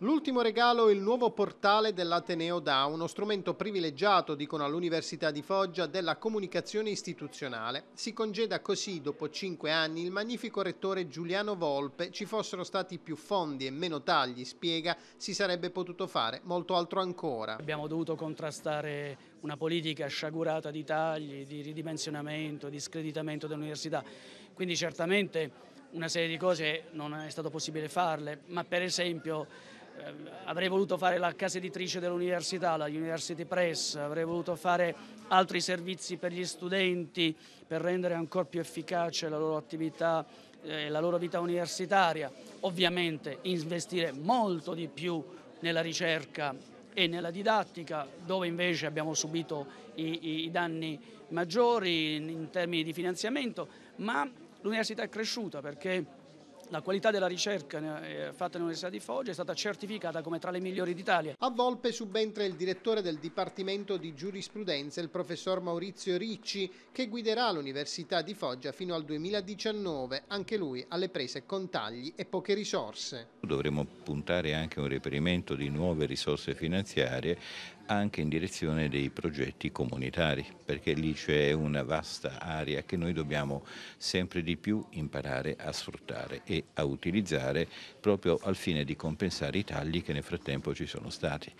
L'ultimo regalo è il nuovo portale dell'Ateneo DA, uno strumento privilegiato, dicono all'Università di Foggia, della comunicazione istituzionale. Si congeda così, dopo cinque anni, il magnifico rettore Giuliano Volpe. Ci fossero stati più fondi e meno tagli, spiega, si sarebbe potuto fare molto altro ancora. Abbiamo dovuto contrastare una politica sciagurata di tagli, di ridimensionamento, di screditamento dell'università. Quindi certamente una serie di cose non è stato possibile farle, ma per esempio Ehm, avrei voluto fare la casa editrice dell'università, la University Press, avrei voluto fare altri servizi per gli studenti per rendere ancora più efficace la loro attività e eh, la loro vita universitaria. Ovviamente investire molto di più nella ricerca e nella didattica, dove invece abbiamo subito i, i danni maggiori in, in termini di finanziamento, ma l'università è cresciuta perché la qualità della ricerca eh, fatta nell'Università di Foggia è stata certificata come tra le migliori d'Italia. A Volpe subentra il direttore del Dipartimento di Giurisprudenza, il professor Maurizio Ricci, che guiderà l'Università di Foggia fino al 2019, anche lui alle prese con tagli e poche risorse. Dovremo puntare anche a un reperimento di nuove risorse finanziarie anche in direzione dei progetti comunitari, perché lì c'è una vasta area che noi dobbiamo sempre di più imparare a sfruttare e a utilizzare proprio al fine di compensare i tagli che nel frattempo ci sono stati.